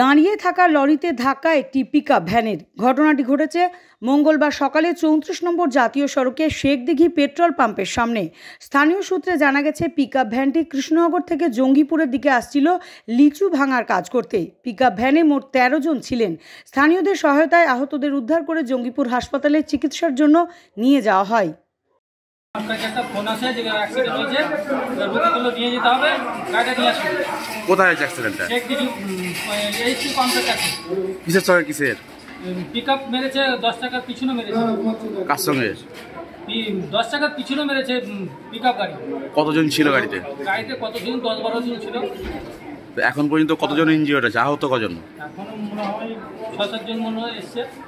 দাঁড়িয়ে থাকা লরিতে ধাক্কা একটি পিক ভ্যানের ঘটনাটি ঘটেছে মঙ্গলবার সকালে চৌত্রিশ নম্বর জাতীয় সড়কে শেখদিঘি পেট্রোল পাম্পের সামনে স্থানীয় সূত্রে জানা গেছে পিক ভ্যানটি কৃষ্ণনগর থেকে জঙ্গিপুরের দিকে আসছিল লিচু ভাঙার কাজ করতে পিক ভ্যানে মোট ১৩ জন ছিলেন স্থানীয়দের সহায়তায় আহতদের উদ্ধার করে জঙ্গিপুর হাসপাতালে চিকিৎসার জন্য নিয়ে যাওয়া হয় আপনাকে একটা ফোন অ্যাক্সিডেন্ট হয়েছে যেতে হবে গাড়িটা নিয়ে কোথায় আছে অ্যাক্সিডেন্টটা কিছু কিসের সঙ্গে কিসের পিক আপ মেরেছে দশ টাকার পিছনে মেরেছে কার সঙ্গে দশ টাকার পিছনে মেরেছে পিক আপ গাড়ি কতজন ছিল গাড়িতে গাড়িতে কতজন দশ বারো জন ছিল তো এখন পর্যন্ত কতজন ইঞ্জিওর আছে আহত কজন এখন মনে হয় সাতজন মনে হয়